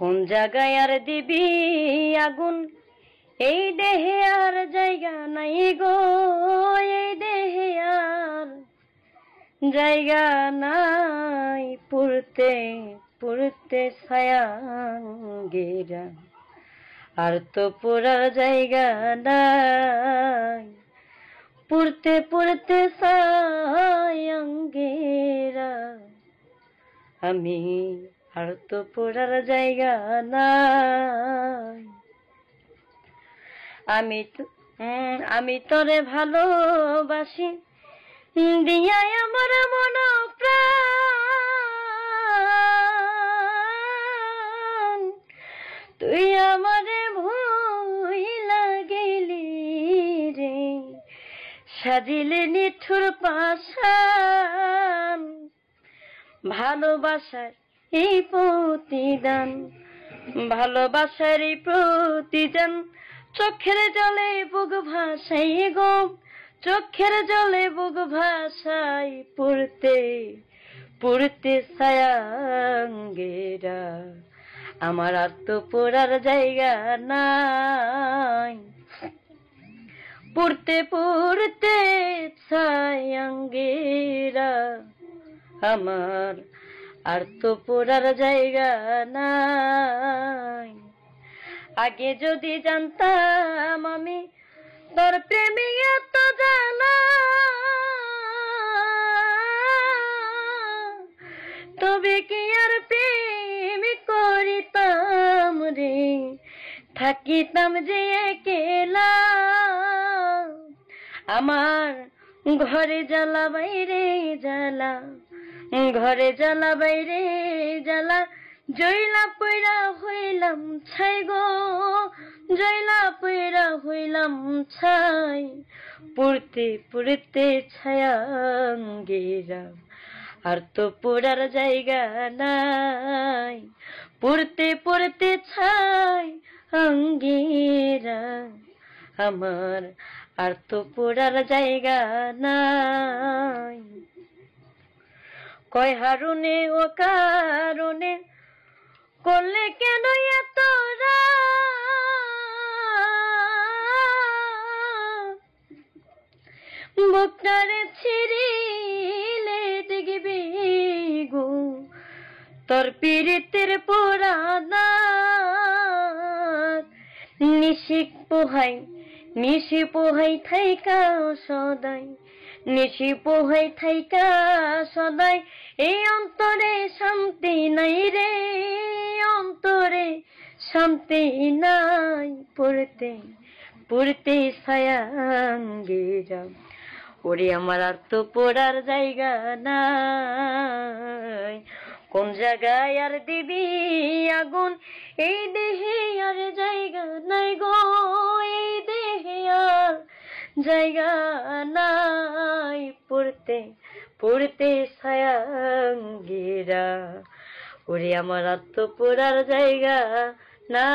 কোন জায়গায় আর দিবি আগুন এই দেহে আর জায়গা নাই গো এই দেহে আর জায়গা নাই পুরতে পুরতে ছায়া আর তো পুরার জায়গা নাই পুরতে পুরতে সায়ঙ্গেরা আমি আর তো পড়ার জায়গা নাই আমি আমি তরে ভালোবাসি দিয়া আমার মন প্রাণ তুই আমার ভুই লাগিলি রে সাজিলে নিঠুর পাশান ভালোবাসায় এই প্রতিদান ভালোবাসার প্রতিদান চোখের জলে বুক ভাষাই গো চোখের জলে বুক ভাসাই পড়তে পড়তে সায়াঙ্গেরা আমার আর তো পড়ার জায়গা নাই পড়তে পড়তে ছায়াঙ্গেরা আমার আর তো পড়ার জায়গা নাই আগে যদি জানতাম আমি তোর প্রেমে এত জানা তবে কি আর প্রেম করিতাম রে থাকিতাম যে একেলা আমার ঘরে জ্বালা বাইরে জ্বালা ঘরে জ্বালা বাইরে জ্বালা জয়লা পয়রা হইলাম ছাই গো জয়লা পয়রা হইলাম ছাই পুরতে পুরতে ছায়াঙ্গেরা আর তো পড়ার জায়গা নাই পড়তে পড়তে ছাই অঙ্গেরা আমার আর তো পড়ার জায়গা নাই কয় হারুনে ও কারুনে করলে কেন এত বুকটারে ছিড়িলে দিগিবি গো তোর পীড়িতের পোড়াদা নিশিক পোহাই নিশি পোহাই থাইকা সদাই নিশি পোহাই থাইকা সদাই এই অন্তরে শান্তি নাই রে অন্তরে শান্তি নাই পড়তে পড়তে ছায়াঙ্গিরা ওরে আমার আর তো পড়ার জায়গা নাই কোন জায়গায় আর দিবি আগুন এই দেহে আর জায়গা নাই গো এই দেহে আর জায়গা নাই পড়তে সায়াঙ্গেরা ওরে আমার আত্মপোড়ার জায়গা না